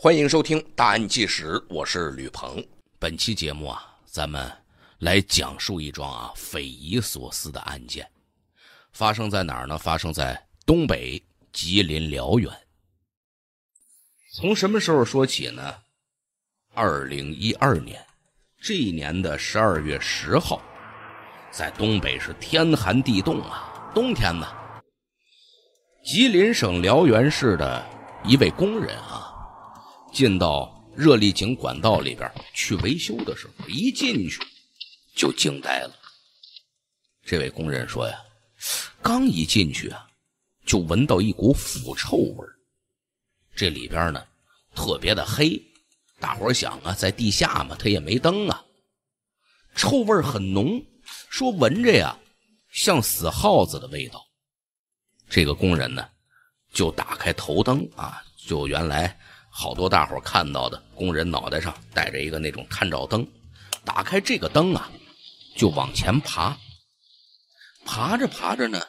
欢迎收听《大案纪实》，我是吕鹏。本期节目啊，咱们来讲述一桩啊匪夷所思的案件，发生在哪儿呢？发生在东北吉林辽源。从什么时候说起呢？二零一二年，这一年的十二月十号，在东北是天寒地冻啊，冬天呢，吉林省辽源市的一位工人啊。进到热力井管道里边去维修的时候，一进去就惊呆了。这位工人说呀：“刚一进去啊，就闻到一股腐臭味这里边呢特别的黑，大伙想啊，在地下嘛，他也没灯啊。臭味很浓，说闻着呀像死耗子的味道。”这个工人呢就打开头灯啊，就原来。好多大伙看到的工人脑袋上戴着一个那种探照灯，打开这个灯啊，就往前爬。爬着爬着呢，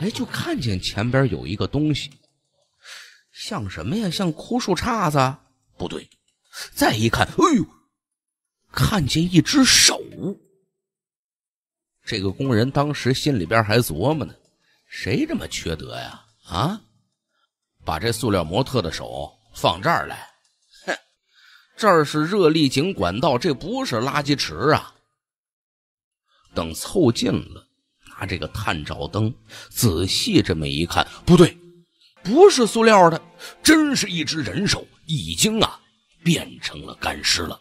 哎，就看见前边有一个东西，像什么呀？像枯树杈子？不对，再一看，哎呦，看见一只手。这个工人当时心里边还琢磨呢：谁这么缺德呀？啊，把这塑料模特的手。放这儿来，哼，这儿是热力井管道，这不是垃圾池啊！等凑近了，拿这个探照灯仔细这么一看，不对，不是塑料的，真是一只人手，已经啊变成了干尸了。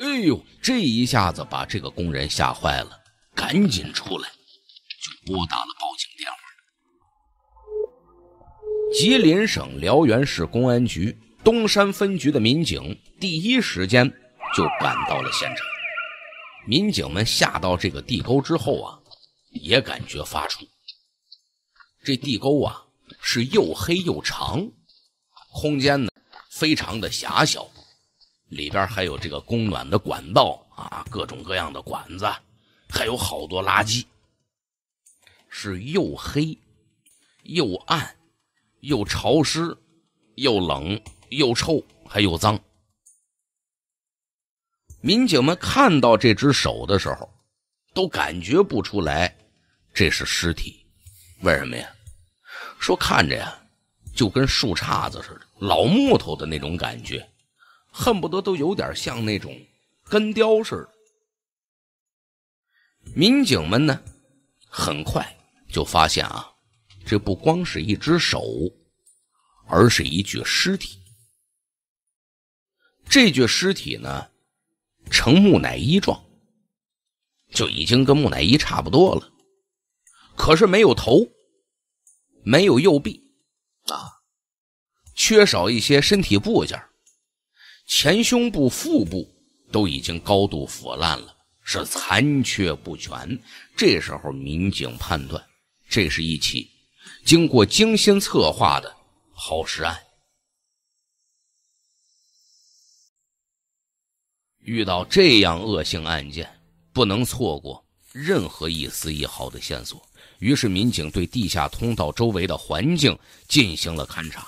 哎呦，这一下子把这个工人吓坏了，赶紧出来，就拨打了报警电话。吉林省辽源市公安局东山分局的民警第一时间就赶到了现场。民警们下到这个地沟之后啊，也感觉发怵。这地沟啊是又黑又长，空间呢非常的狭小，里边还有这个供暖的管道啊，各种各样的管子，还有好多垃圾，是又黑又暗。又潮湿，又冷，又臭，还又脏。民警们看到这只手的时候，都感觉不出来这是尸体。为什么呀？说看着呀，就跟树杈子似的，老木头的那种感觉，恨不得都有点像那种根雕似的。民警们呢，很快就发现啊。这不光是一只手，而是一具尸体。这具尸体呢，呈木乃伊状，就已经跟木乃伊差不多了。可是没有头，没有右臂，啊，缺少一些身体部件前胸部、腹部都已经高度腐烂了，是残缺不全。这时候，民警判断这是一起。经过精心策划的抛尸案，遇到这样恶性案件，不能错过任何一丝一毫的线索。于是，民警对地下通道周围的环境进行了勘察，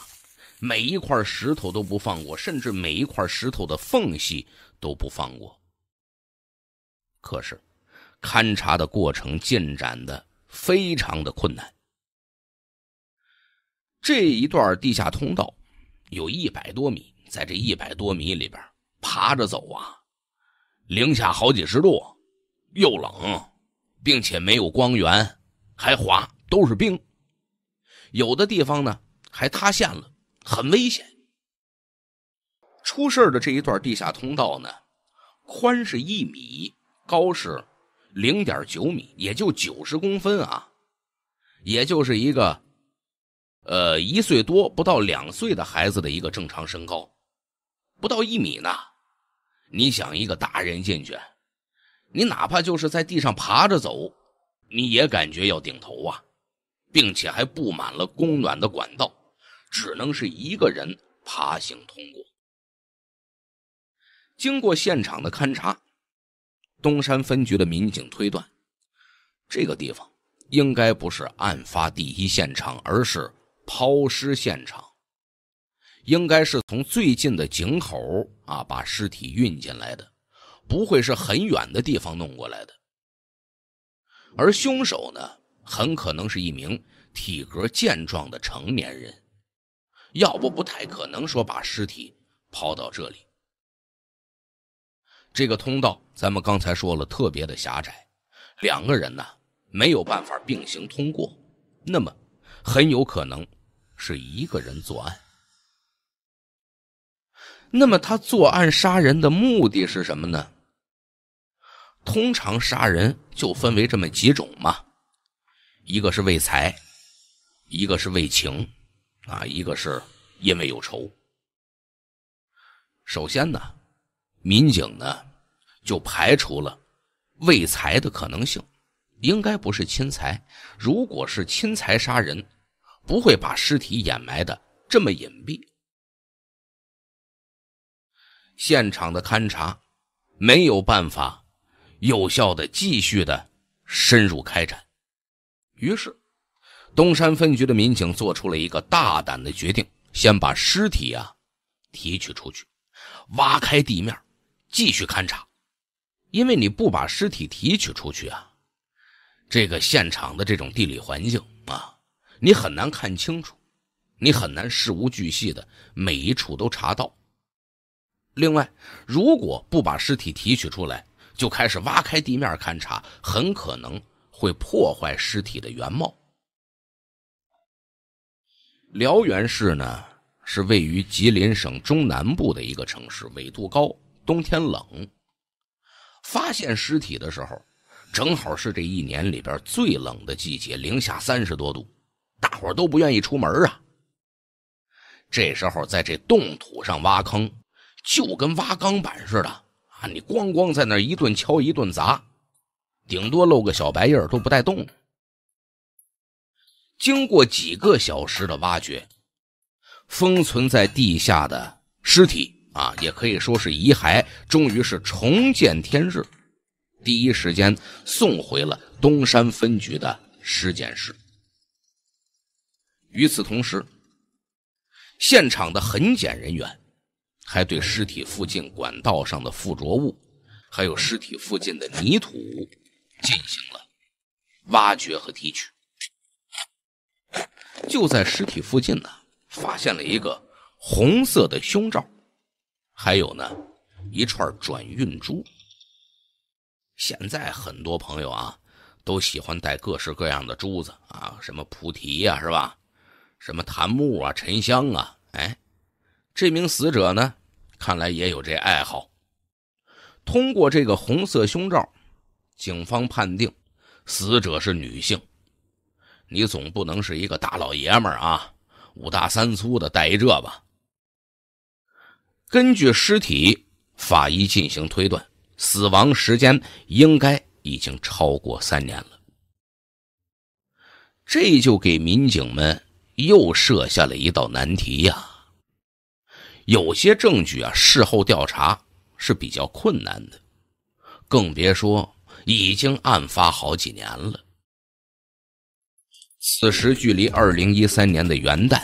每一块石头都不放过，甚至每一块石头的缝隙都不放过。可是，勘察的过程进展的非常的困难。这一段地下通道有一百多米，在这一百多米里边爬着走啊，零下好几十度，又冷，并且没有光源，还滑，都是冰，有的地方呢还塌陷了，很危险。出事的这一段地下通道呢，宽是一米，高是零点九米，也就九十公分啊，也就是一个。呃，一岁多不到两岁的孩子的一个正常身高，不到一米呢。你想一个大人进去，你哪怕就是在地上爬着走，你也感觉要顶头啊，并且还布满了供暖的管道，只能是一个人爬行通过。经过现场的勘查，东山分局的民警推断，这个地方应该不是案发第一现场，而是。抛尸现场，应该是从最近的井口啊把尸体运进来的，不会是很远的地方弄过来的。而凶手呢，很可能是一名体格健壮的成年人，要不不太可能说把尸体抛到这里。这个通道咱们刚才说了，特别的狭窄，两个人呢没有办法并行通过，那么很有可能。是一个人作案，那么他作案杀人的目的是什么呢？通常杀人就分为这么几种嘛，一个是为财，一个是为情，啊，一个是因为有仇。首先呢，民警呢就排除了为财的可能性，应该不是侵财。如果是侵财杀人。不会把尸体掩埋的这么隐蔽。现场的勘查没有办法有效的继续的深入开展，于是东山分局的民警做出了一个大胆的决定：先把尸体啊提取出去，挖开地面，继续勘查。因为你不把尸体提取出去啊，这个现场的这种地理环境啊。你很难看清楚，你很难事无巨细的每一处都查到。另外，如果不把尸体提取出来，就开始挖开地面勘察，很可能会破坏尸体的原貌。辽源市呢，是位于吉林省中南部的一个城市，纬度高，冬天冷。发现尸体的时候，正好是这一年里边最冷的季节，零下三十多度。大伙都不愿意出门啊。这时候在这冻土上挖坑，就跟挖钢板似的啊！你咣咣在那一顿敲一顿砸，顶多露个小白印儿，都不带动。经过几个小时的挖掘，封存在地下的尸体啊，也可以说是遗骸，终于是重见天日，第一时间送回了东山分局的尸检室。与此同时，现场的痕检人员还对尸体附近管道上的附着物，还有尸体附近的泥土进行了挖掘和提取。就在尸体附近呢，发现了一个红色的胸罩，还有呢一串转运珠。现在很多朋友啊都喜欢戴各式各样的珠子啊，什么菩提呀，是吧？什么檀木啊，沉香啊，哎，这名死者呢，看来也有这爱好。通过这个红色胸罩，警方判定死者是女性。你总不能是一个大老爷们儿啊，五大三粗的带一这吧？根据尸体法医进行推断，死亡时间应该已经超过三年了。这就给民警们。又设下了一道难题呀！有些证据啊，事后调查是比较困难的，更别说已经案发好几年了。此时距离二零一三年的元旦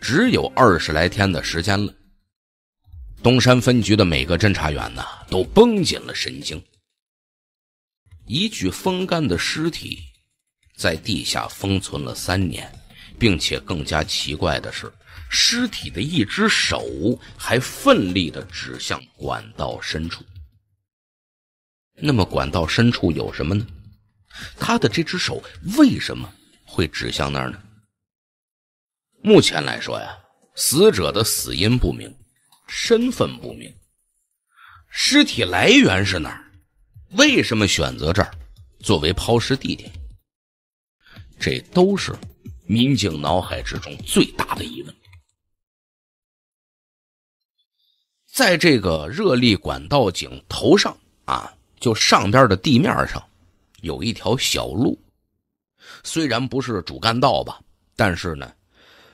只有二十来天的时间了。东山分局的每个侦查员呢，都绷紧了神经。一具风干的尸体，在地下封存了三年。并且更加奇怪的是，尸体的一只手还奋力地指向管道深处。那么，管道深处有什么呢？他的这只手为什么会指向那儿呢？目前来说呀，死者的死因不明，身份不明，尸体来源是哪儿？为什么选择这儿作为抛尸地点？这都是。民警脑海之中最大的疑问，在这个热力管道井头上啊，就上边的地面上，有一条小路，虽然不是主干道吧，但是呢，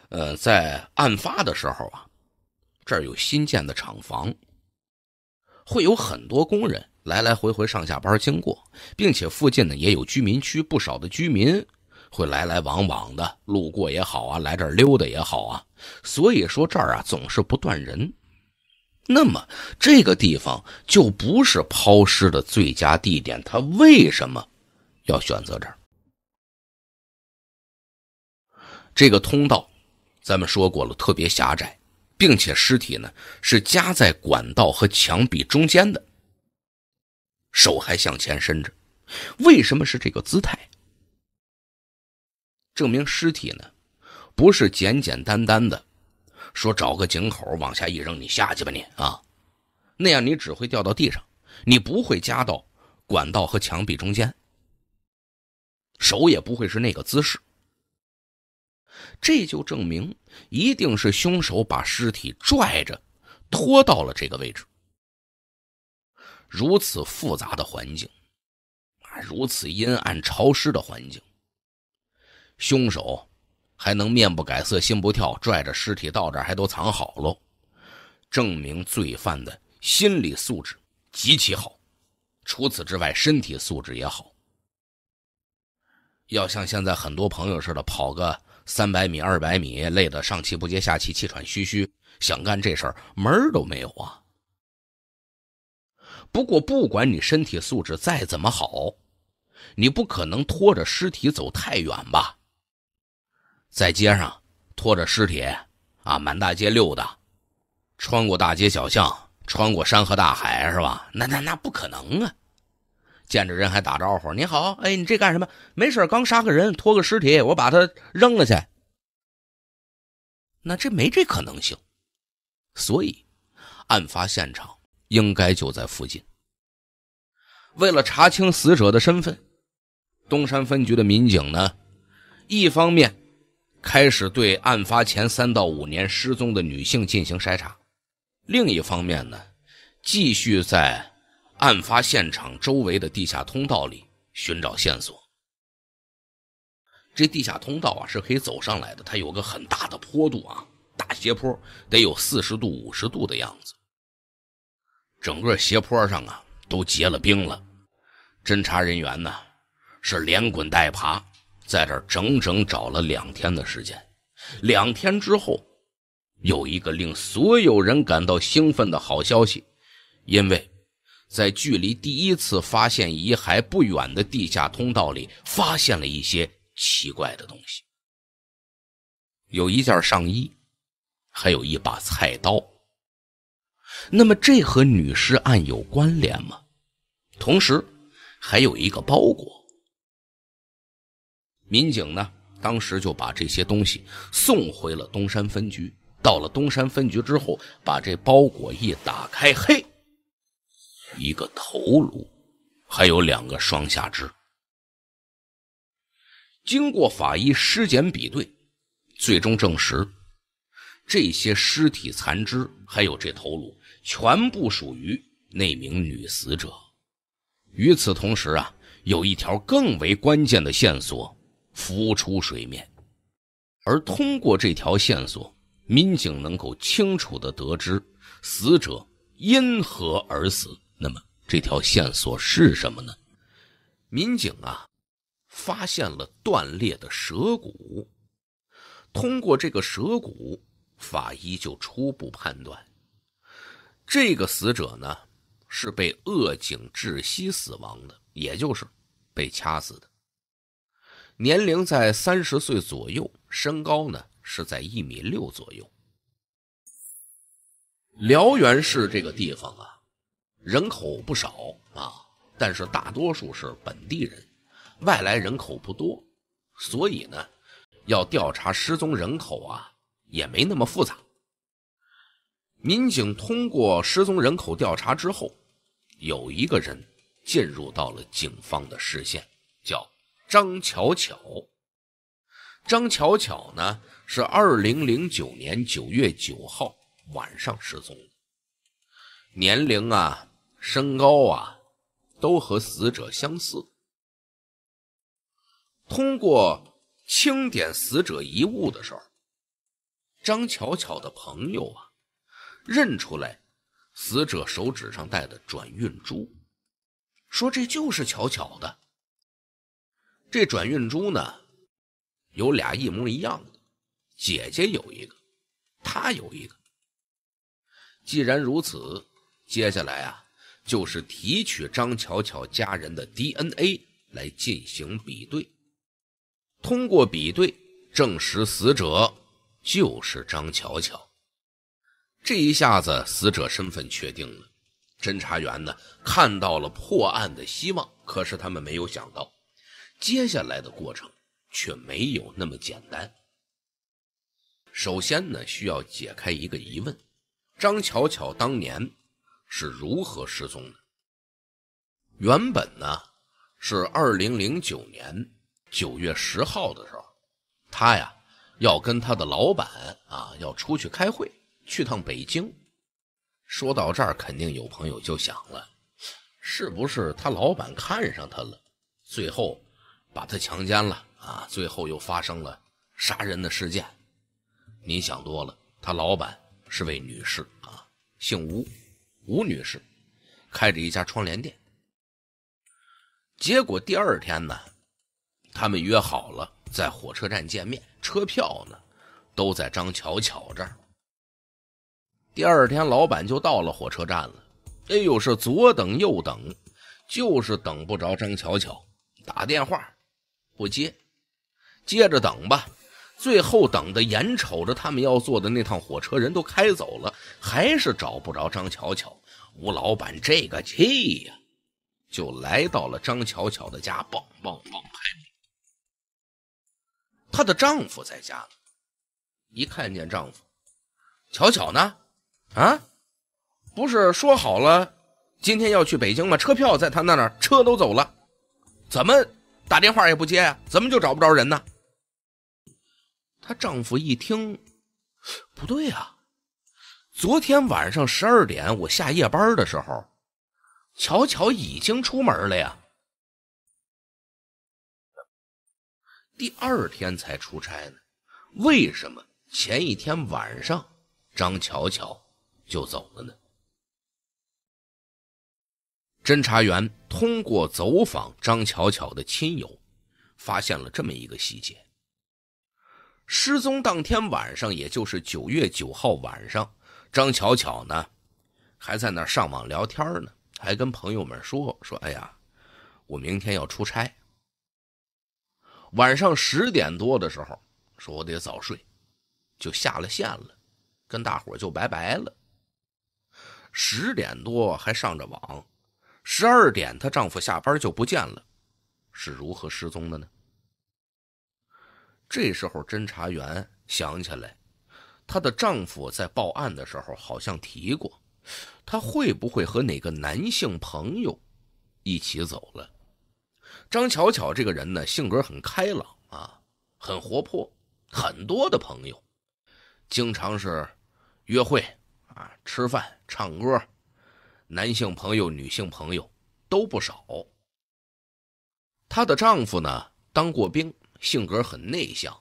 呃，在案发的时候啊，这儿有新建的厂房，会有很多工人来来回回上下班经过，并且附近呢也有居民区，不少的居民。会来来往往的，路过也好啊，来这儿溜达也好啊，所以说这儿啊总是不断人。那么这个地方就不是抛尸的最佳地点，他为什么要选择这儿？这个通道咱们说过了，特别狭窄，并且尸体呢是夹在管道和墙壁中间的，手还向前伸着。为什么是这个姿态？证明尸体呢，不是简简单单的，说找个井口往下一扔，你下去吧，你啊，那样你只会掉到地上，你不会夹到管道和墙壁中间，手也不会是那个姿势。这就证明一定是凶手把尸体拽着拖到了这个位置。如此复杂的环境，啊，如此阴暗潮湿的环境。凶手还能面不改色心不跳，拽着尸体到这儿还都藏好喽，证明罪犯的心理素质极其好。除此之外，身体素质也好。要像现在很多朋友似的跑个三百米、二百米，累得上气不接下气、气喘吁吁，想干这事儿门儿都没有啊。不过，不管你身体素质再怎么好，你不可能拖着尸体走太远吧？在街上拖着尸体啊，满大街溜达，穿过大街小巷，穿过山河大海，是吧？那那那不可能啊！见着人还打招呼：“你好，哎，你这干什么？没事，刚杀个人，拖个尸体，我把他扔了去。”那这没这可能性，所以案发现场应该就在附近。为了查清死者的身份，东山分局的民警呢，一方面。开始对案发前三到五年失踪的女性进行筛查，另一方面呢，继续在案发现场周围的地下通道里寻找线索。这地下通道啊是可以走上来的，它有个很大的坡度啊，大斜坡得有四十度五十度的样子。整个斜坡上啊都结了冰了，侦查人员呢是连滚带爬。在这儿整整找了两天的时间，两天之后，有一个令所有人感到兴奋的好消息，因为，在距离第一次发现遗骸不远的地下通道里，发现了一些奇怪的东西，有一件上衣，还有一把菜刀。那么，这和女尸案有关联吗？同时，还有一个包裹。民警呢，当时就把这些东西送回了东山分局。到了东山分局之后，把这包裹一打开，嘿，一个头颅，还有两个双下肢。经过法医尸检比对，最终证实这些尸体残肢还有这头颅，全部属于那名女死者。与此同时啊，有一条更为关键的线索。浮出水面，而通过这条线索，民警能够清楚的得知死者因何而死。那么，这条线索是什么呢？民警啊，发现了断裂的蛇骨。通过这个蛇骨，法医就初步判断，这个死者呢，是被扼颈窒息死亡的，也就是被掐死的。年龄在三十岁左右，身高呢是在一米六左右。辽源市这个地方啊，人口不少啊，但是大多数是本地人，外来人口不多，所以呢，要调查失踪人口啊，也没那么复杂。民警通过失踪人口调查之后，有一个人进入到了警方的视线，叫。张巧巧，张巧巧呢是二零零九年九月九号晚上失踪的，年龄啊、身高啊都和死者相似。通过清点死者遗物的时候，张巧巧的朋友啊认出来死者手指上戴的转运珠，说这就是巧巧的。这转运珠呢，有俩一模一样的，姐姐有一个，他有一个。既然如此，接下来啊，就是提取张巧巧家人的 DNA 来进行比对，通过比对证实死者就是张巧巧。这一下子，死者身份确定了，侦查员呢看到了破案的希望。可是他们没有想到。接下来的过程却没有那么简单。首先呢，需要解开一个疑问：张巧巧当年是如何失踪的？原本呢是二零零九年九月十号的时候，她呀要跟她的老板啊要出去开会，去趟北京。说到这儿，肯定有朋友就想了：是不是他老板看上他了？最后。把他强奸了啊！最后又发生了杀人的事件。你想多了，他老板是位女士啊，姓吴，吴女士，开着一家窗帘店。结果第二天呢，他们约好了在火车站见面，车票呢都在张巧巧这儿。第二天，老板就到了火车站了。哎呦，是左等右等，就是等不着张巧巧。打电话。不接，接着等吧。最后等的，眼瞅着他们要坐的那趟火车人都开走了，还是找不着张巧巧。吴老板这个气呀，就来到了张巧巧的家，梆梆梆拍门。她的丈夫在家呢，一看见丈夫，巧巧呢，啊，不是说好了今天要去北京吗？车票在她那儿，车都走了，怎么？打电话也不接呀，怎么就找不着人呢？她丈夫一听，不对呀，昨天晚上十二点我下夜班的时候，巧巧已经出门了呀。第二天才出差呢，为什么前一天晚上张巧巧就走了呢？侦查员通过走访张巧巧的亲友，发现了这么一个细节：失踪当天晚上，也就是九月九号晚上，张巧巧呢，还在那上网聊天呢，还跟朋友们说说：“哎呀，我明天要出差。”晚上十点多的时候，说我得早睡，就下了线了，跟大伙就拜拜了。十点多还上着网。十二点，她丈夫下班就不见了，是如何失踪的呢？这时候，侦查员想起来，她的丈夫在报案的时候好像提过，他会不会和哪个男性朋友一起走了？张巧巧这个人呢，性格很开朗啊，很活泼，很多的朋友，经常是约会啊、吃饭、唱歌。男性朋友、女性朋友都不少。她的丈夫呢，当过兵，性格很内向，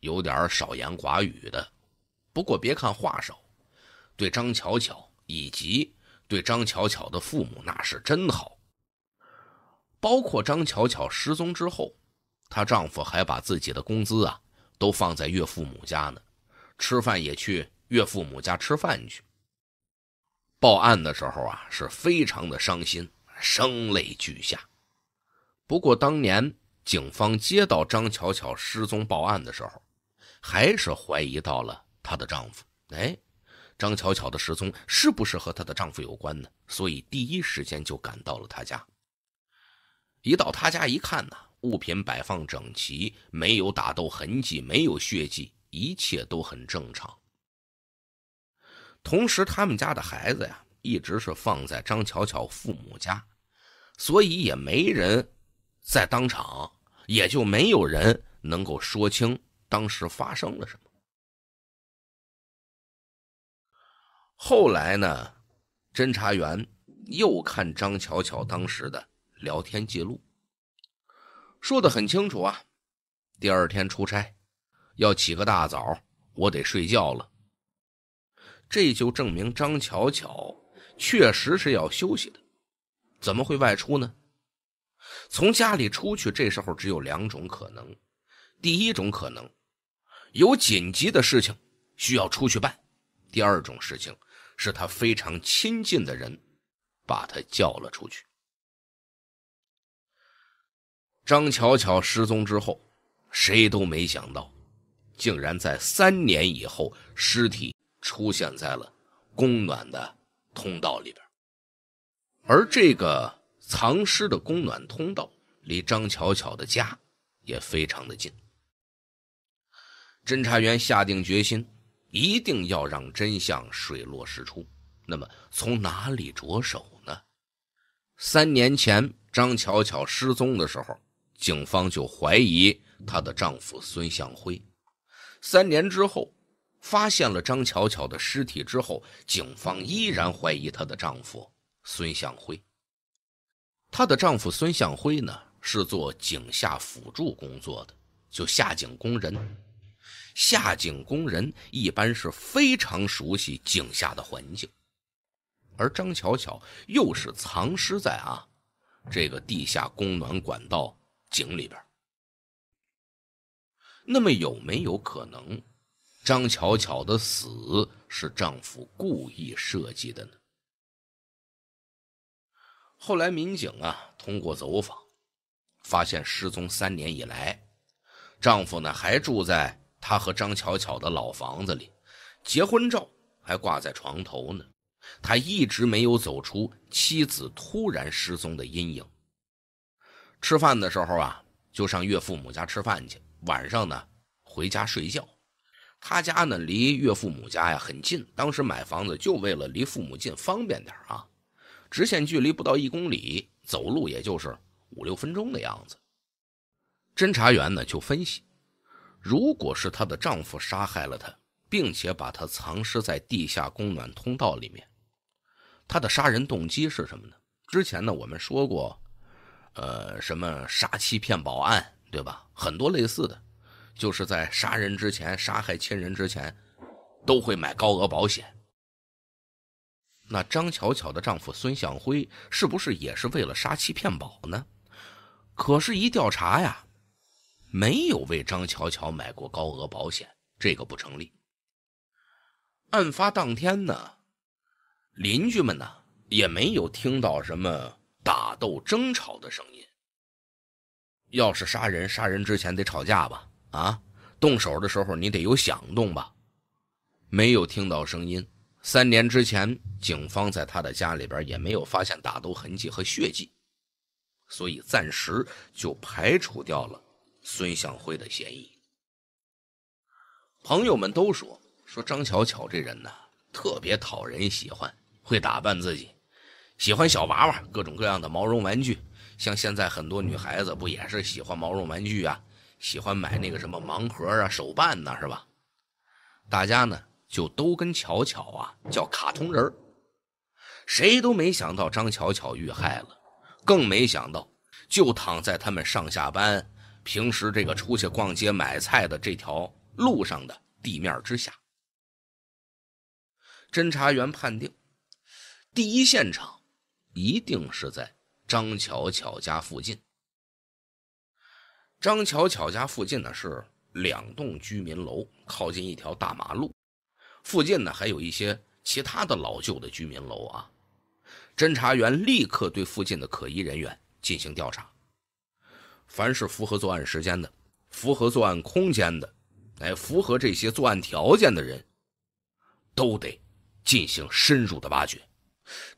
有点少言寡语的。不过别看话少，对张巧巧以及对张巧巧的父母那是真好。包括张巧巧失踪之后，她丈夫还把自己的工资啊都放在岳父母家呢，吃饭也去岳父母家吃饭去。报案的时候啊，是非常的伤心，声泪俱下。不过当年警方接到张巧巧失踪报案的时候，还是怀疑到了她的丈夫。哎，张巧巧的失踪是不是和她的丈夫有关呢？所以第一时间就赶到了她家。一到她家一看呢，物品摆放整齐，没有打斗痕迹，没有血迹，一切都很正常。同时，他们家的孩子呀，一直是放在张巧巧父母家，所以也没人在当场，也就没有人能够说清当时发生了什么。后来呢，侦查员又看张巧巧当时的聊天记录，说的很清楚啊。第二天出差，要起个大早，我得睡觉了。这就证明张巧巧确实是要休息的，怎么会外出呢？从家里出去，这时候只有两种可能：第一种可能有紧急的事情需要出去办；第二种事情是他非常亲近的人把他叫了出去。张巧巧失踪之后，谁都没想到，竟然在三年以后尸体。出现在了供暖的通道里边，而这个藏尸的供暖通道离张巧巧的家也非常的近。侦查员下定决心，一定要让真相水落石出。那么，从哪里着手呢？三年前张巧巧失踪的时候，警方就怀疑她的丈夫孙向辉。三年之后。发现了张巧巧的尸体之后，警方依然怀疑她的丈夫孙向辉。她的丈夫孙向辉呢，是做井下辅助工作的，就下井工人。下井工人一般是非常熟悉井下的环境，而张巧巧又是藏尸在啊这个地下供暖管道井里边。那么，有没有可能？张巧巧的死是丈夫故意设计的呢。后来民警啊通过走访，发现失踪三年以来，丈夫呢还住在他和张巧巧的老房子里，结婚照还挂在床头呢。他一直没有走出妻子突然失踪的阴影。吃饭的时候啊就上岳父母家吃饭去，晚上呢回家睡觉。他家呢离岳父母家呀很近，当时买房子就为了离父母近方便点啊，直线距离不到一公里，走路也就是五六分钟的样子。侦查员呢就分析，如果是她的丈夫杀害了她，并且把她藏尸在地下供暖通道里面，她的杀人动机是什么呢？之前呢我们说过，呃，什么杀妻骗保案对吧？很多类似的。就是在杀人之前、杀害亲人之前，都会买高额保险。那张巧巧的丈夫孙向辉是不是也是为了杀妻骗保呢？可是，一调查呀，没有为张巧巧买过高额保险，这个不成立。案发当天呢，邻居们呢也没有听到什么打斗、争吵的声音。要是杀人，杀人之前得吵架吧？啊，动手的时候你得有响动吧？没有听到声音。三年之前，警方在他的家里边也没有发现打斗痕迹和血迹，所以暂时就排除掉了孙向辉的嫌疑。朋友们都说说张巧巧这人呢，特别讨人喜欢，会打扮自己，喜欢小娃娃，各种各样的毛绒玩具。像现在很多女孩子不也是喜欢毛绒玩具啊？喜欢买那个什么盲盒啊、手办呢，是吧？大家呢就都跟巧巧啊叫卡通人儿，谁都没想到张巧巧遇害了，更没想到就躺在他们上下班、平时这个出去逛街买菜的这条路上的地面之下。侦查员判定，第一现场一定是在张巧巧家附近。张巧巧家附近呢是两栋居民楼，靠近一条大马路，附近呢还有一些其他的老旧的居民楼啊。侦查员立刻对附近的可疑人员进行调查，凡是符合作案时间的、符合作案空间的，哎，符合这些作案条件的人，都得进行深入的挖掘。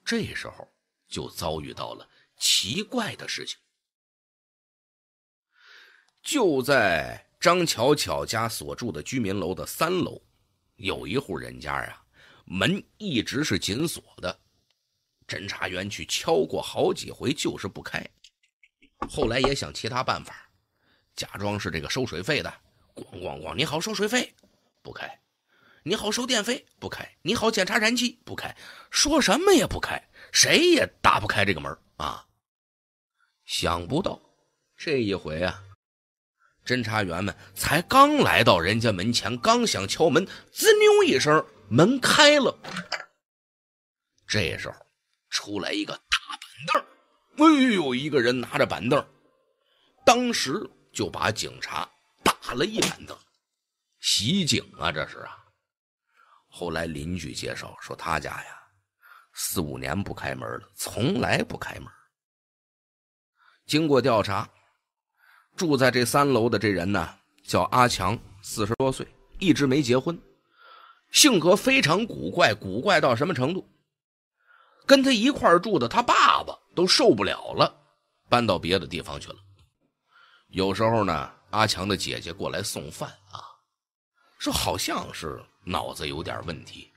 这时候就遭遇到了奇怪的事情。就在张巧巧家所住的居民楼的三楼，有一户人家啊，门一直是紧锁的。侦查员去敲过好几回，就是不开。后来也想其他办法，假装是这个收水费的，咣咣咣，你好收水费，不开；你好收电费，不开；你好检查燃气，不开，说什么也不开，谁也打不开这个门啊！想不到这一回啊。侦查员们才刚来到人家门前，刚想敲门，滋溜一声，门开了。这时候出来一个大板凳，哎呦，一个人拿着板凳，当时就把警察打了一板凳，袭警啊，这是啊！后来邻居介绍说，他家呀四五年不开门了，从来不开门。经过调查。住在这三楼的这人呢，叫阿强，四十多岁，一直没结婚，性格非常古怪，古怪到什么程度？跟他一块住的他爸爸都受不了了，搬到别的地方去了。有时候呢，阿强的姐姐过来送饭啊，说好像是脑子有点问题，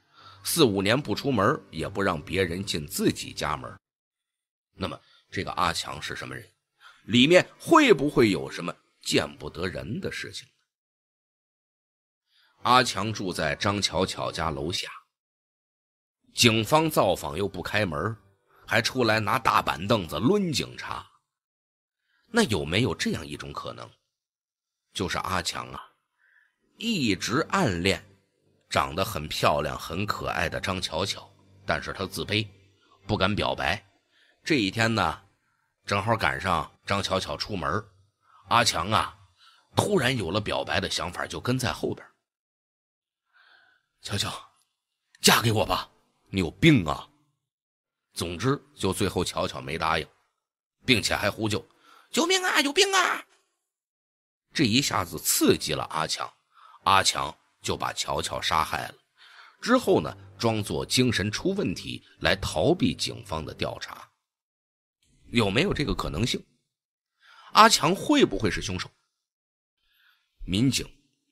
四五年不出门，也不让别人进自己家门。那么，这个阿强是什么人？里面会不会有什么见不得人的事情呢？阿强住在张巧巧家楼下，警方造访又不开门，还出来拿大板凳子抡警察。那有没有这样一种可能，就是阿强啊，一直暗恋长得很漂亮、很可爱的张巧巧，但是他自卑，不敢表白。这一天呢？正好赶上张巧巧出门，阿强啊，突然有了表白的想法，就跟在后边。巧巧，嫁给我吧！你有病啊！总之，就最后巧巧没答应，并且还呼救：“救命啊！有病啊！”这一下子刺激了阿强，阿强就把巧巧杀害了。之后呢，装作精神出问题来逃避警方的调查。有没有这个可能性？阿强会不会是凶手？民警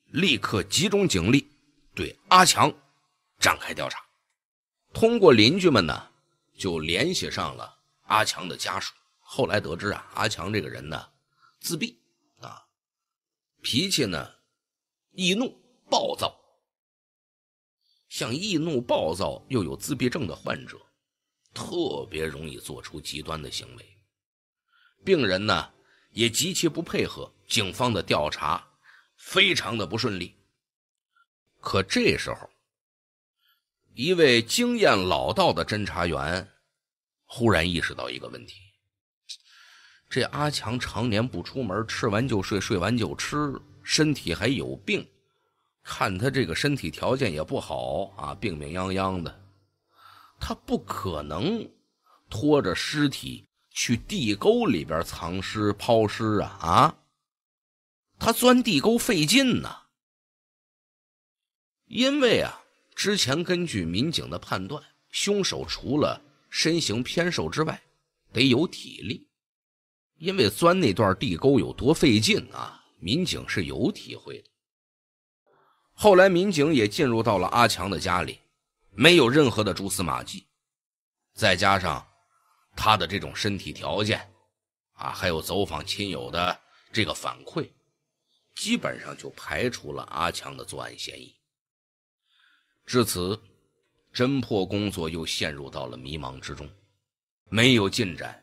立刻集中警力对阿强展开调查。通过邻居们呢，就联系上了阿强的家属。后来得知啊，阿强这个人呢，自闭啊，脾气呢易怒暴躁，像易怒暴躁又有自闭症的患者。特别容易做出极端的行为，病人呢也极其不配合，警方的调查非常的不顺利。可这时候，一位经验老道的侦查员忽然意识到一个问题：这阿强常年不出门，吃完就睡，睡完就吃，身体还有病，看他这个身体条件也不好啊，病病殃殃的。他不可能拖着尸体去地沟里边藏尸、抛尸啊！啊，他钻地沟费劲呢。因为啊，之前根据民警的判断，凶手除了身形偏瘦之外，得有体力，因为钻那段地沟有多费劲啊！民警是有体会的。后来，民警也进入到了阿强的家里。没有任何的蛛丝马迹，再加上他的这种身体条件，啊，还有走访亲友的这个反馈，基本上就排除了阿强的作案嫌疑。至此，侦破工作又陷入到了迷茫之中，没有进展。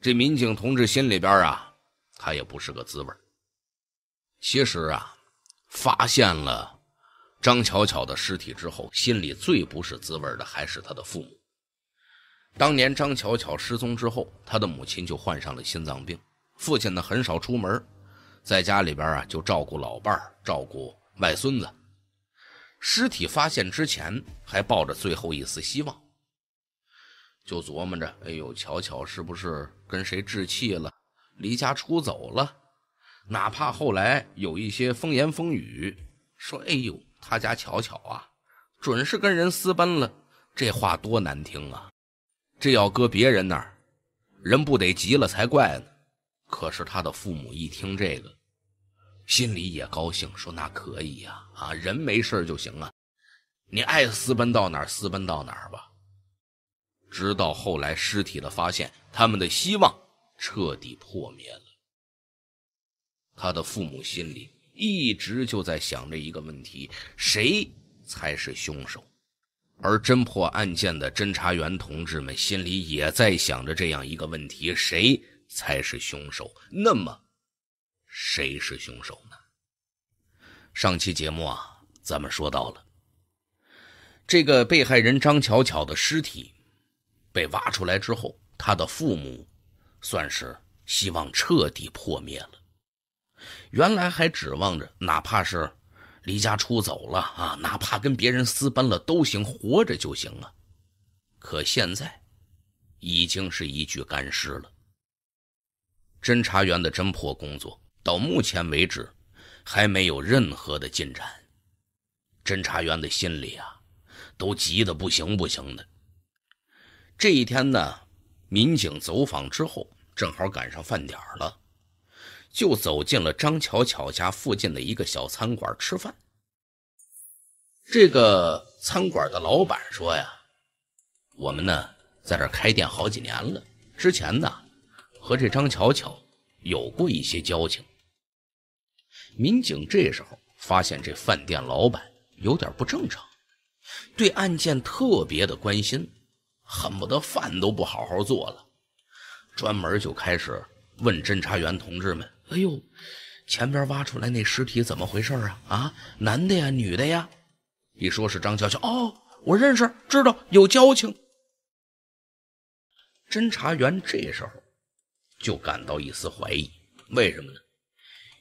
这民警同志心里边啊，他也不是个滋味。其实啊，发现了。张巧巧的尸体之后，心里最不是滋味的还是她的父母。当年张巧巧失踪之后，她的母亲就患上了心脏病，父亲呢很少出门，在家里边啊就照顾老伴照顾外孙子。尸体发现之前，还抱着最后一丝希望，就琢磨着：哎呦，巧巧是不是跟谁置气了，离家出走了？哪怕后来有一些风言风语，说：哎呦。他家巧巧啊，准是跟人私奔了，这话多难听啊！这要搁别人那儿，人不得急了才怪呢。可是他的父母一听这个，心里也高兴，说那可以呀，啊，人没事就行啊，你爱私奔到哪儿私奔到哪儿吧。直到后来尸体的发现，他们的希望彻底破灭了。他的父母心里。一直就在想着一个问题：谁才是凶手？而侦破案件的侦查员同志们心里也在想着这样一个问题：谁才是凶手？那么，谁是凶手呢？上期节目啊，咱们说到了这个被害人张巧巧的尸体被挖出来之后，她的父母算是希望彻底破灭了。原来还指望着，哪怕是离家出走了啊，哪怕跟别人私奔了都行，活着就行了。可现在，已经是一具干尸了。侦查员的侦破工作到目前为止还没有任何的进展，侦查员的心里啊，都急得不行不行的。这一天呢，民警走访之后，正好赶上饭点儿了。就走进了张巧巧家附近的一个小餐馆吃饭。这个餐馆的老板说：“呀，我们呢在这开店好几年了，之前呢和这张巧巧有过一些交情。”民警这时候发现这饭店老板有点不正常，对案件特别的关心，恨不得饭都不好好做了，专门就开始问侦查员同志们。哎呦，前边挖出来那尸体怎么回事啊？啊，男的呀，女的呀？一说是张巧巧，哦，我认识，知道有交情。侦查员这时候就感到一丝怀疑，为什么呢？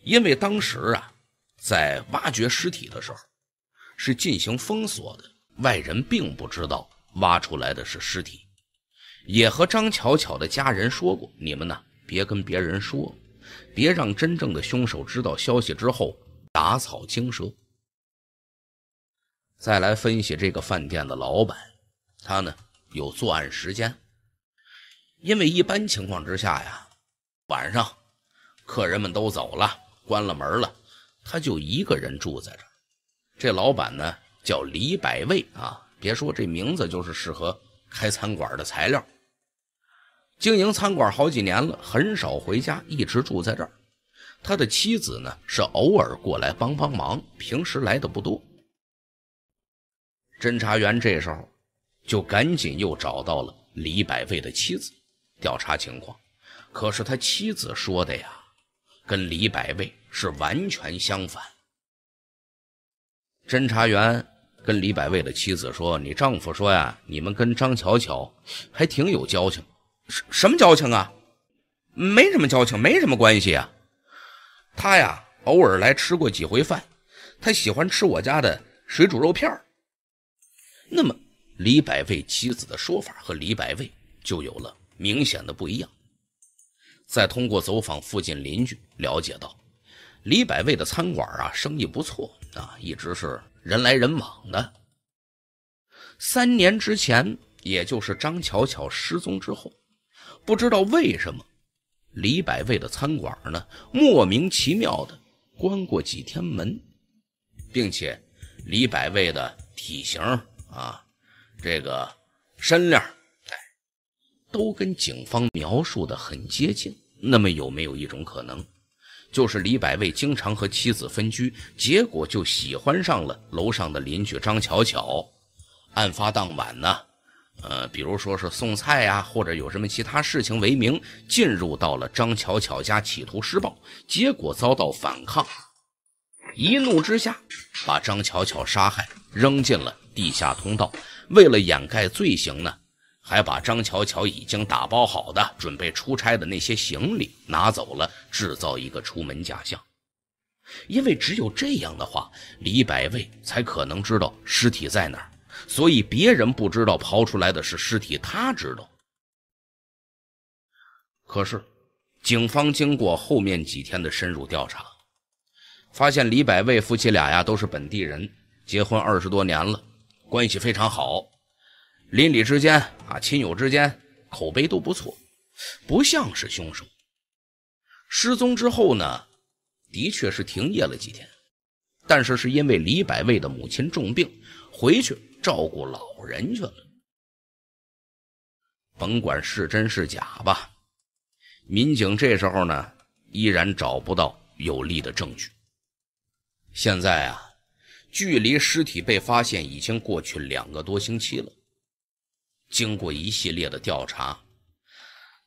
因为当时啊，在挖掘尸体的时候是进行封锁的，外人并不知道挖出来的是尸体，也和张巧巧的家人说过，你们呢别跟别人说。别让真正的凶手知道消息之后打草惊蛇。再来分析这个饭店的老板，他呢有作案时间，因为一般情况之下呀，晚上客人们都走了，关了门了，他就一个人住在这这老板呢叫李百味啊，别说这名字，就是适合开餐馆的材料。经营餐馆好几年了，很少回家，一直住在这儿。他的妻子呢，是偶尔过来帮帮忙，平时来的不多。侦查员这时候就赶紧又找到了李百味的妻子，调查情况。可是他妻子说的呀，跟李百味是完全相反。侦查员跟李百味的妻子说：“你丈夫说呀，你们跟张巧巧还挺有交情。”什什么交情啊？没什么交情，没什么关系啊。他呀，偶尔来吃过几回饭，他喜欢吃我家的水煮肉片那么，李百味妻子的说法和李百味就有了明显的不一样。再通过走访附近邻居了解到，李百味的餐馆啊，生意不错啊，一直是人来人往的。三年之前，也就是张巧巧失踪之后。不知道为什么，李百味的餐馆呢莫名其妙的关过几天门，并且李百味的体型啊，这个身量哎，都跟警方描述的很接近。那么有没有一种可能，就是李百味经常和妻子分居，结果就喜欢上了楼上的邻居张巧巧？案发当晚呢？呃，比如说是送菜呀，或者有什么其他事情为名，进入到了张巧巧家，企图施暴，结果遭到反抗，一怒之下把张巧巧杀害，扔进了地下通道。为了掩盖罪行呢，还把张巧巧已经打包好的、准备出差的那些行李拿走了，制造一个出门假象。因为只有这样的话，李百味才可能知道尸体在哪儿。所以别人不知道刨出来的是尸体，他知道。可是，警方经过后面几天的深入调查，发现李百卫夫妻俩呀都是本地人，结婚二十多年了，关系非常好，邻里之间啊亲友之间口碑都不错，不像是凶手。失踪之后呢，的确是停业了几天，但是是因为李百卫的母亲重病，回去。照顾老人去了，甭管是真是假吧。民警这时候呢，依然找不到有力的证据。现在啊，距离尸体被发现已经过去两个多星期了。经过一系列的调查，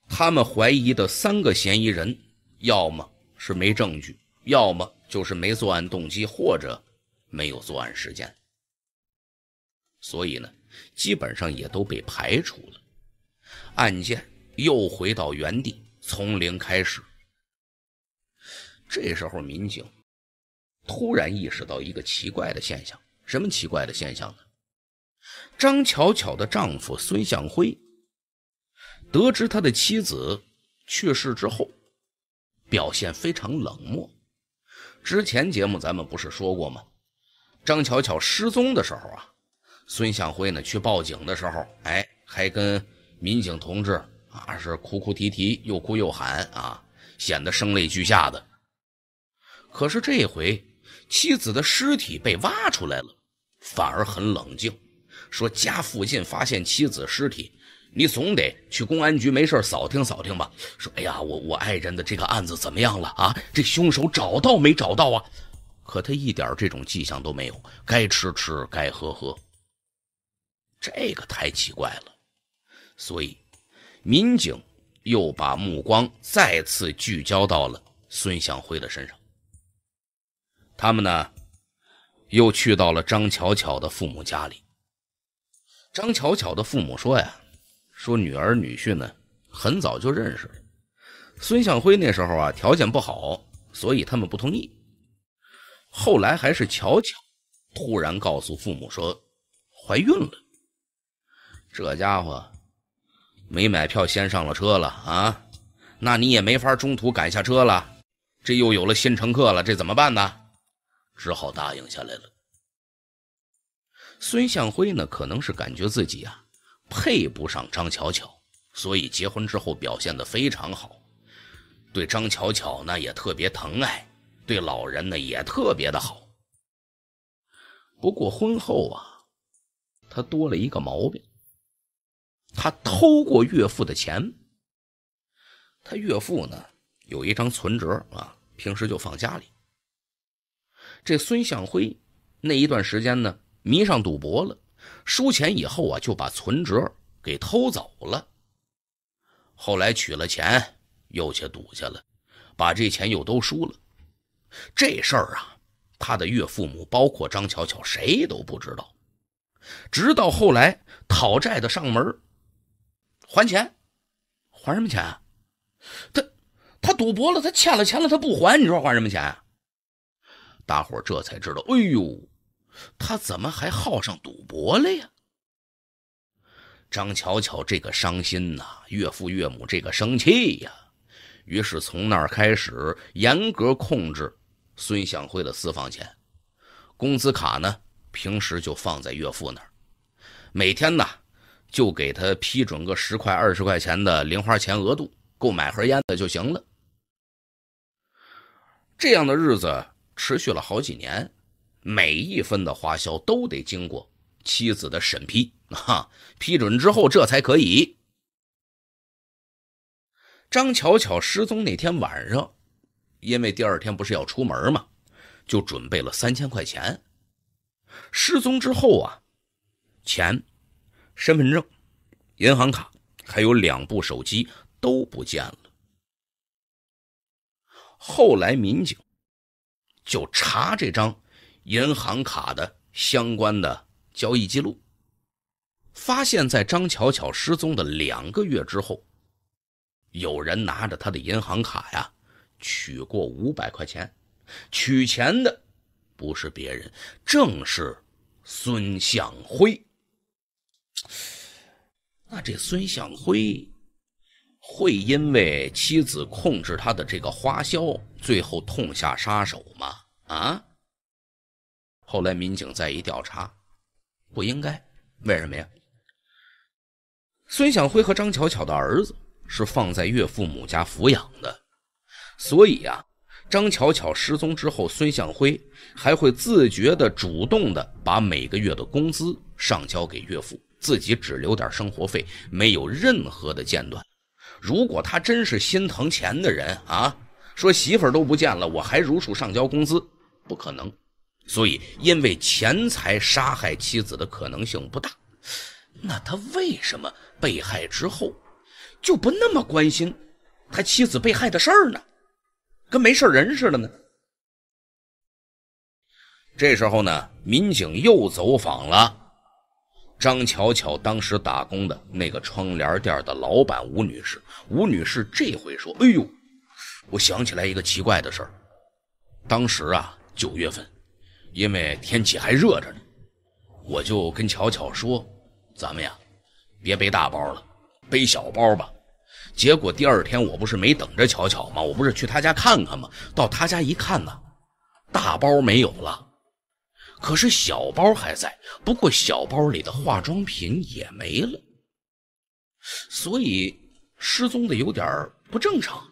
他们怀疑的三个嫌疑人，要么是没证据，要么就是没作案动机，或者没有作案时间。所以呢，基本上也都被排除了，案件又回到原地，从零开始。这时候，民警突然意识到一个奇怪的现象，什么奇怪的现象呢？张巧巧的丈夫孙向辉得知他的妻子去世之后，表现非常冷漠。之前节目咱们不是说过吗？张巧巧失踪的时候啊。孙向辉呢去报警的时候，哎，还跟民警同志啊是哭哭啼啼，又哭又喊啊，显得声泪俱下的。可是这回妻子的尸体被挖出来了，反而很冷静，说家附近发现妻子尸体，你总得去公安局没事扫听扫听吧。说哎呀，我我爱人的这个案子怎么样了啊？这凶手找到没找到啊？可他一点这种迹象都没有，该吃吃，该喝喝。这个太奇怪了，所以民警又把目光再次聚焦到了孙向辉的身上。他们呢，又去到了张巧巧的父母家里。张巧巧的父母说呀：“说女儿女婿呢，很早就认识了孙向辉。那时候啊，条件不好，所以他们不同意。后来还是巧巧突然告诉父母说怀孕了。”这家伙没买票，先上了车了啊！那你也没法中途赶下车了。这又有了新乘客了，这怎么办呢？只好答应下来了。孙向辉呢，可能是感觉自己啊配不上张巧巧，所以结婚之后表现的非常好，对张巧巧呢也特别疼爱，对老人呢也特别的好。不过婚后啊，他多了一个毛病。他偷过岳父的钱。他岳父呢，有一张存折啊，平时就放家里。这孙向辉那一段时间呢，迷上赌博了，输钱以后啊，就把存折给偷走了。后来取了钱，又去赌去了，把这钱又都输了。这事儿啊，他的岳父母，包括张巧巧，谁都不知道。直到后来讨债的上门。还钱，还什么钱？他，他赌博了，他欠了钱了，他不还，你说还什么钱？大伙这才知道，哎呦，他怎么还好上赌博了呀？张巧巧这个伤心呐，岳父岳母这个生气呀，于是从那儿开始严格控制孙向辉的私房钱，工资卡呢，平时就放在岳父那儿，每天呢。就给他批准个十块二十块钱的零花钱额度，够买盒烟的就行了。这样的日子持续了好几年，每一分的花销都得经过妻子的审批啊，批准之后这才可以。张巧巧失踪那天晚上，因为第二天不是要出门嘛，就准备了三千块钱。失踪之后啊，钱。身份证、银行卡还有两部手机都不见了。后来民警就查这张银行卡的相关的交易记录，发现在张巧巧失踪的两个月之后，有人拿着她的银行卡呀取过五百块钱，取钱的不是别人，正是孙向辉。那这孙向辉会因为妻子控制他的这个花销，最后痛下杀手吗？啊！后来民警再一调查，不应该，为什么呀？孙向辉和张巧巧的儿子是放在岳父母家抚养的，所以呀，张巧巧失踪之后，孙向辉还会自觉的、主动的把每个月的工资上交给岳父。自己只留点生活费，没有任何的间断。如果他真是心疼钱的人啊，说媳妇儿都不见了，我还如数上交工资，不可能。所以，因为钱财杀害妻子的可能性不大。那他为什么被害之后，就不那么关心他妻子被害的事儿呢？跟没事人似的呢？这时候呢，民警又走访了。张巧巧当时打工的那个窗帘店的老板吴女士，吴女士这回说：“哎呦，我想起来一个奇怪的事儿。当时啊，九月份，因为天气还热着呢，我就跟巧巧说，咱们呀，别背大包了，背小包吧。结果第二天我不是没等着巧巧吗？我不是去她家看看吗？到她家一看呢，大包没有了。”可是小包还在，不过小包里的化妆品也没了，所以失踪的有点不正常，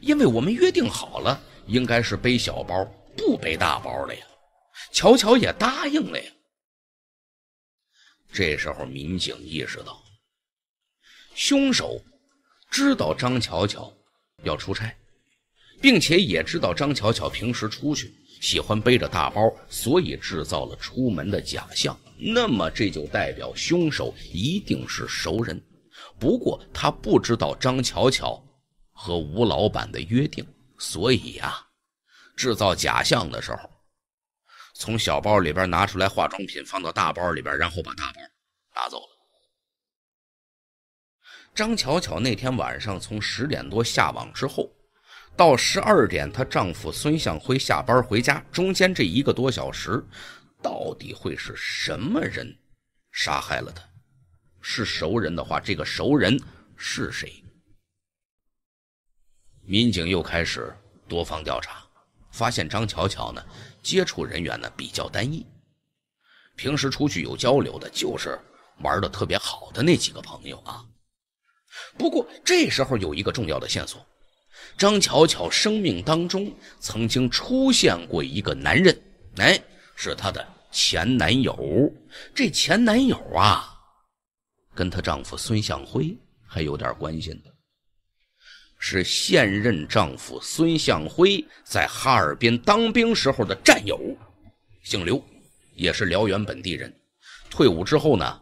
因为我们约定好了，应该是背小包不背大包了呀，巧巧也答应了呀。这时候民警意识到，凶手知道张巧巧要出差，并且也知道张巧巧平时出去。喜欢背着大包，所以制造了出门的假象。那么这就代表凶手一定是熟人。不过他不知道张巧巧和吴老板的约定，所以呀，制造假象的时候，从小包里边拿出来化妆品放到大包里边，然后把大包拿走了。张巧巧那天晚上从十点多下网之后。到十二点，她丈夫孙向辉下班回家，中间这一个多小时，到底会是什么人杀害了她？是熟人的话，这个熟人是谁？民警又开始多方调查，发现张巧巧呢接触人员呢比较单一，平时出去有交流的，就是玩的特别好的那几个朋友啊。不过这时候有一个重要的线索。张巧巧生命当中曾经出现过一个男人，哎，是她的前男友。这前男友啊，跟她丈夫孙向辉还有点关系呢，是现任丈夫孙向辉在哈尔滨当兵时候的战友，姓刘，也是辽源本地人。退伍之后呢，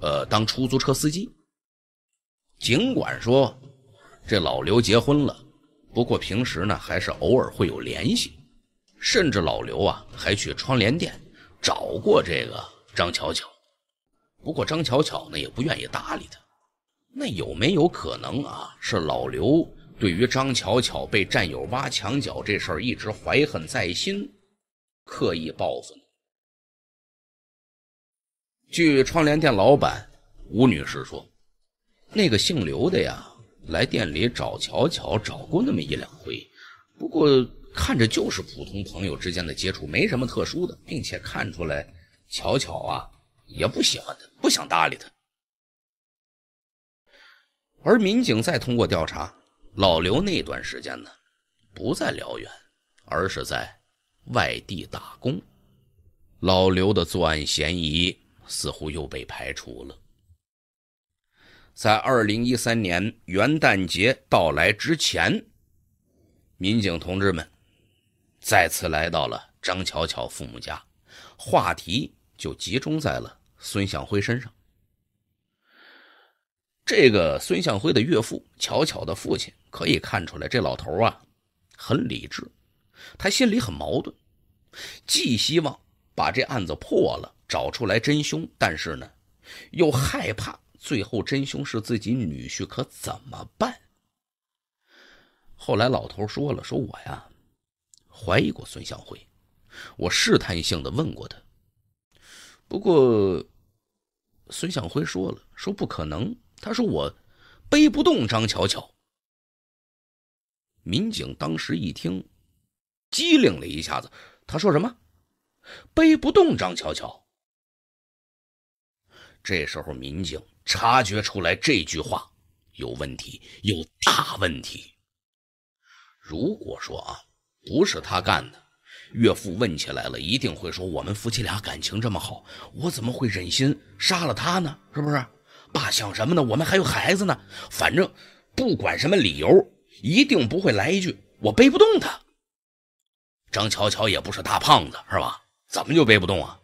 呃，当出租车司机。尽管说。这老刘结婚了，不过平时呢还是偶尔会有联系，甚至老刘啊还去窗帘店找过这个张巧巧，不过张巧巧呢也不愿意搭理他。那有没有可能啊是老刘对于张巧巧被战友挖墙脚这事儿一直怀恨在心，刻意报复呢？据窗帘店老板吴女士说，那个姓刘的呀。来店里找巧巧找过那么一两回，不过看着就是普通朋友之间的接触，没什么特殊的，并且看出来巧巧啊也不喜欢他，不想搭理他。而民警再通过调查，老刘那段时间呢不在辽源，而是在外地打工，老刘的作案嫌疑似乎又被排除了。在二零一三年元旦节到来之前，民警同志们再次来到了张巧巧父母家，话题就集中在了孙向辉身上。这个孙向辉的岳父巧巧的父亲可以看出来，这老头啊很理智，他心里很矛盾，既希望把这案子破了，找出来真凶，但是呢又害怕。最后真凶是自己女婿，可怎么办？后来老头说了，说我呀，怀疑过孙向辉，我试探性的问过他。不过孙向辉说了，说不可能。他说我背不动张巧巧。民警当时一听，机灵了一下子，他说什么？背不动张巧巧？这时候，民警察觉出来这句话有问题，有大问题。如果说啊，不是他干的，岳父问起来了，一定会说我们夫妻俩感情这么好，我怎么会忍心杀了他呢？是不是？爸想什么呢？我们还有孩子呢。反正不管什么理由，一定不会来一句“我背不动他”。张巧巧也不是大胖子，是吧？怎么就背不动啊？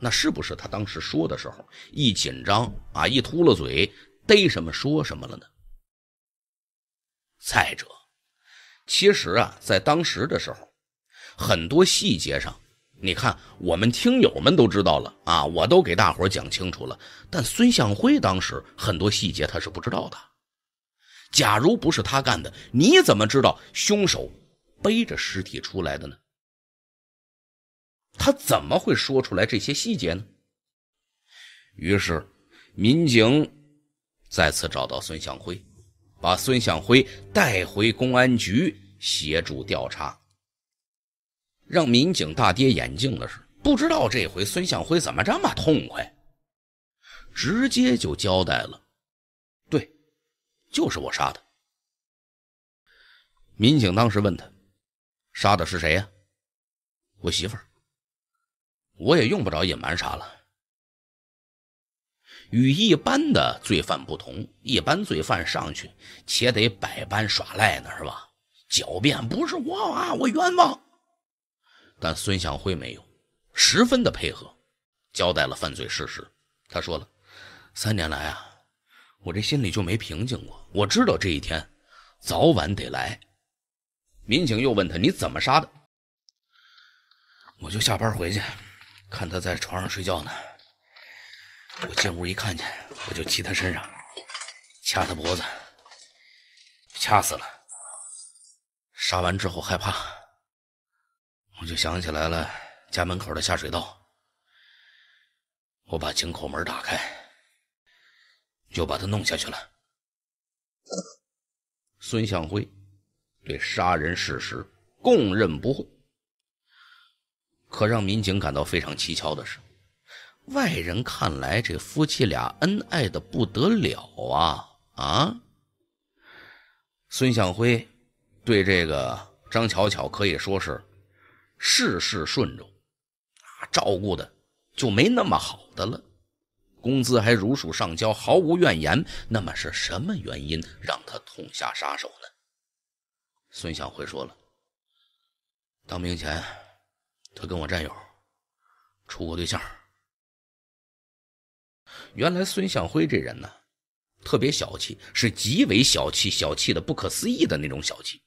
那是不是他当时说的时候一紧张啊，一秃了嘴，逮什么说什么了呢？再者，其实啊，在当时的时候，很多细节上，你看我们听友们都知道了啊，我都给大伙讲清楚了。但孙向辉当时很多细节他是不知道的。假如不是他干的，你怎么知道凶手背着尸体出来的呢？他怎么会说出来这些细节呢？于是，民警再次找到孙向辉，把孙向辉带回公安局协助调查。让民警大跌眼镜的是，不知道这回孙向辉怎么这么痛快，直接就交代了：对，就是我杀的。民警当时问他：“杀的是谁呀？”“我媳妇儿。”我也用不着隐瞒啥了。与一般的罪犯不同，一般罪犯上去且得百般耍赖呢，是吧？狡辩不是我啊，我冤枉。但孙向辉没有，十分的配合，交代了犯罪事实。他说了：“三年来啊，我这心里就没平静过。我知道这一天早晚得来。”民警又问他：“你怎么杀的？”我就下班回去。看他在床上睡觉呢，我进屋一看见，我就骑他身上，掐他脖子，掐死了。杀完之后害怕，我就想起来了家门口的下水道，我把井口门打开，就把他弄下去了。孙向辉对杀人事实供认不讳。可让民警感到非常蹊跷的是，外人看来这夫妻俩恩爱的不得了啊啊！孙向辉对这个张巧巧可以说是事事顺着，啊，照顾的就没那么好的了，工资还如数上交，毫无怨言。那么是什么原因让他痛下杀手呢？孙向辉说了，当兵前。他跟我战友处过对象。原来孙向辉这人呢，特别小气，是极为小气、小气的不可思议的那种小气。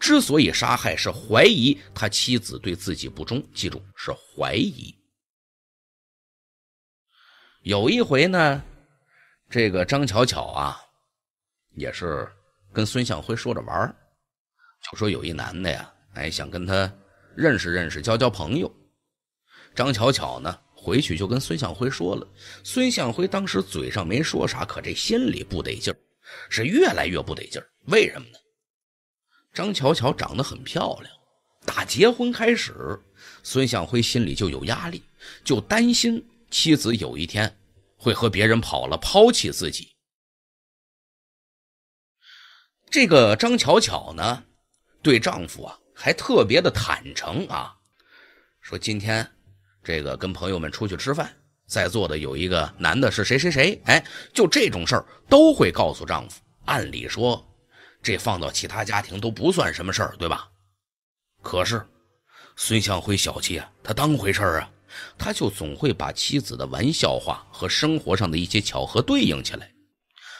之所以杀害，是怀疑他妻子对自己不忠。记住，是怀疑。有一回呢，这个张巧巧啊，也是跟孙向辉说着玩就说有一男的呀，哎，想跟他。认识认识，交交朋友。张巧巧呢，回去就跟孙向辉说了。孙向辉当时嘴上没说啥，可这心里不得劲儿，是越来越不得劲儿。为什么呢？张巧巧长得很漂亮，打结婚开始，孙向辉心里就有压力，就担心妻子有一天会和别人跑了，抛弃自己。这个张巧巧呢，对丈夫啊。还特别的坦诚啊，说今天这个跟朋友们出去吃饭，在座的有一个男的是谁谁谁，哎，就这种事儿都会告诉丈夫。按理说，这放到其他家庭都不算什么事儿，对吧？可是孙向辉小气啊，他当回事儿啊，他就总会把妻子的玩笑话和生活上的一些巧合对应起来。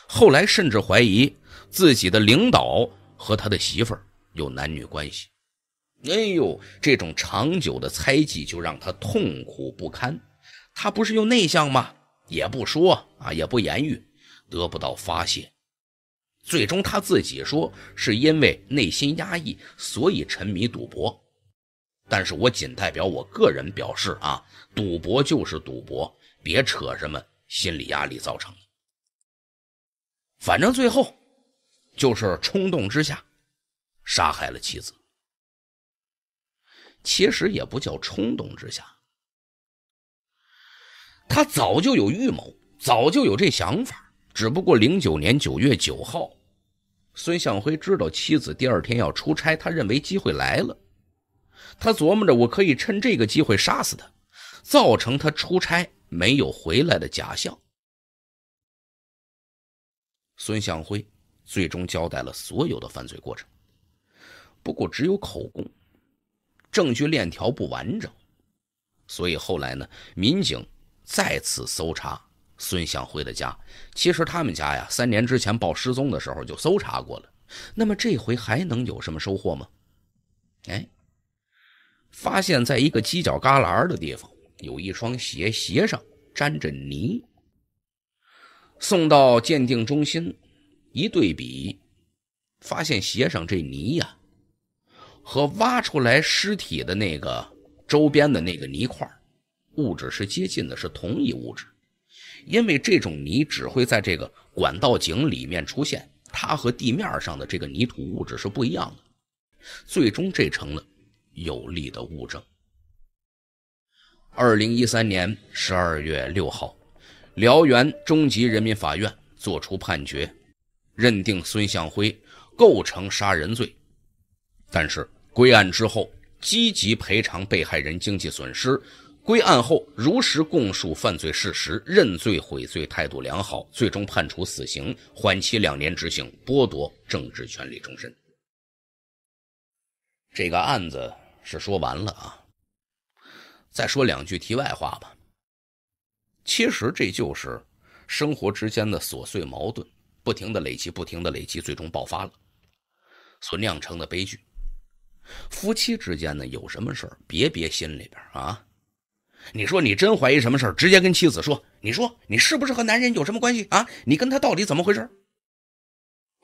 后来甚至怀疑自己的领导和他的媳妇儿有男女关系。哎呦，这种长久的猜忌就让他痛苦不堪。他不是又内向吗？也不说啊，也不言语，得不到发泄。最终他自己说，是因为内心压抑，所以沉迷赌博。但是我仅代表我个人表示啊，赌博就是赌博，别扯什么心理压力造成的。反正最后就是冲动之下杀害了妻子。其实也不叫冲动之下，他早就有预谋，早就有这想法。只不过零九年九月九号，孙向辉知道妻子第二天要出差，他认为机会来了，他琢磨着我可以趁这个机会杀死他，造成他出差没有回来的假象。孙向辉最终交代了所有的犯罪过程，不过只有口供。证据链条不完整，所以后来呢，民警再次搜查孙向辉的家。其实他们家呀，三年之前报失踪的时候就搜查过了。那么这回还能有什么收获吗？哎，发现在一个犄角旮旯的地方有一双鞋，鞋上沾着泥。送到鉴定中心一对比，发现鞋上这泥呀。和挖出来尸体的那个周边的那个泥块，物质是接近的，是同一物质，因为这种泥只会在这个管道井里面出现，它和地面上的这个泥土物质是不一样的。最终这成了有力的物证。二零一三年十二月六号，辽源中级人民法院作出判决，认定孙向辉构成杀人罪，但是。归案之后，积极赔偿被害人经济损失；归案后如实供述犯罪事实，认罪悔罪态度良好，最终判处死刑，缓期两年执行，剥夺政治权利终身。这个案子是说完了啊，再说两句题外话吧。其实这就是生活之间的琐碎矛盾，不停的累积，不停的累积，最终爆发了，所酿成的悲剧。夫妻之间呢，有什么事儿别憋心里边啊！你说你真怀疑什么事儿，直接跟妻子说。你说你是不是和男人有什么关系啊？你跟他到底怎么回事？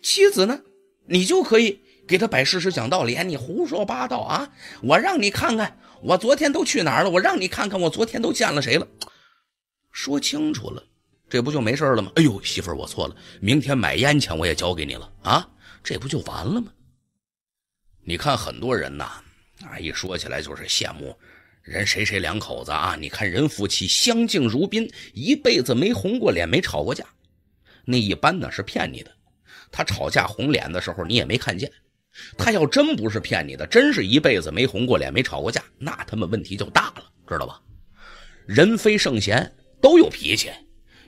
妻子呢，你就可以给他摆事实、讲道理啊！你胡说八道啊！我让你看看，我昨天都去哪儿了？我让你看看，我昨天都见了谁了？说清楚了，这不就没事了吗？哎呦，媳妇儿，我错了。明天买烟钱我也交给你了啊，这不就完了吗？你看，很多人呐，啊，一说起来就是羡慕人谁谁两口子啊。你看人夫妻相敬如宾，一辈子没红过脸，没吵过架。那一般呢是骗你的。他吵架红脸的时候你也没看见。他要真不是骗你的，真是一辈子没红过脸，没吵过架，那他们问题就大了，知道吧？人非圣贤，都有脾气，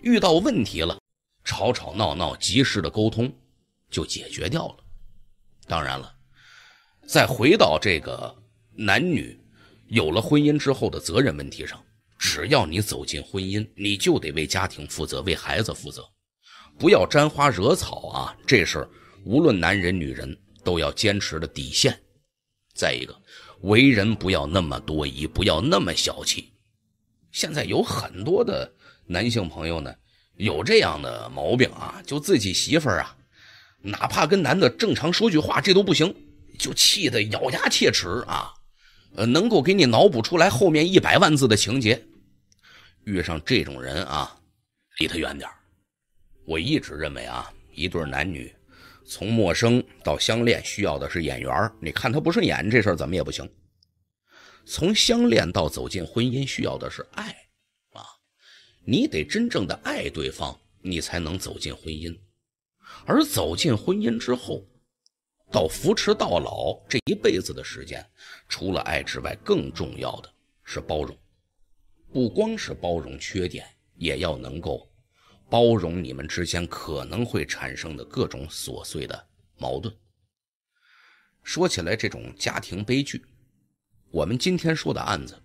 遇到问题了，吵吵闹闹，及时的沟通就解决掉了。当然了。再回到这个男女有了婚姻之后的责任问题上，只要你走进婚姻，你就得为家庭负责，为孩子负责，不要沾花惹草啊！这事无论男人女人都要坚持的底线。再一个，为人不要那么多疑，不要那么小气。现在有很多的男性朋友呢，有这样的毛病啊，就自己媳妇儿啊，哪怕跟男的正常说句话，这都不行。就气得咬牙切齿啊！呃，能够给你脑补出来后面一百万字的情节。遇上这种人啊，离他远点我一直认为啊，一对男女从陌生到相恋需要的是眼缘你看他不顺眼这事儿怎么也不行。从相恋到走进婚姻需要的是爱啊，你得真正的爱对方，你才能走进婚姻。而走进婚姻之后。到扶持到老这一辈子的时间，除了爱之外，更重要的是包容。不光是包容缺点，也要能够包容你们之间可能会产生的各种琐碎的矛盾。说起来，这种家庭悲剧，我们今天说的案子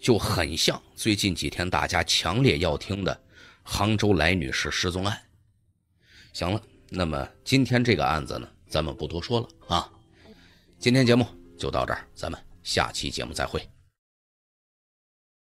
就很像最近几天大家强烈要听的杭州来女士失踪案。行了，那么今天这个案子呢？咱们不多说了啊，今天节目就到这儿，咱们下期节目再会。